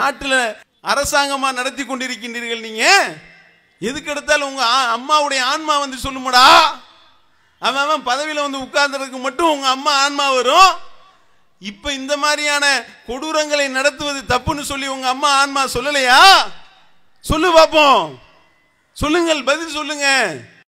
நாட்டில் அரசாங்கமாக நடத்தி கொண்டிருக்கின்றீர்கள் நீங்கள் எதுக்கு எடுத்தாலும் உங்கள் அம்மாவுடைய ஆன்மா வந்து சொல்லுமாடா அவன் பதவியில் வந்து உட்கார்ந்துறதுக்கு மட்டும் உங்கள் அம்மா ஆன்மா வரும் இப்போ இந்த மாதிரியான கொடூரங்களை நடத்துவது தப்புன்னு சொல்லி உங்கள் அம்மா ஆன்மா சொல்லலையா சொல்லு பார்ப்போம் சொல்லுங்கள் பதில் சொல்லுங்கள்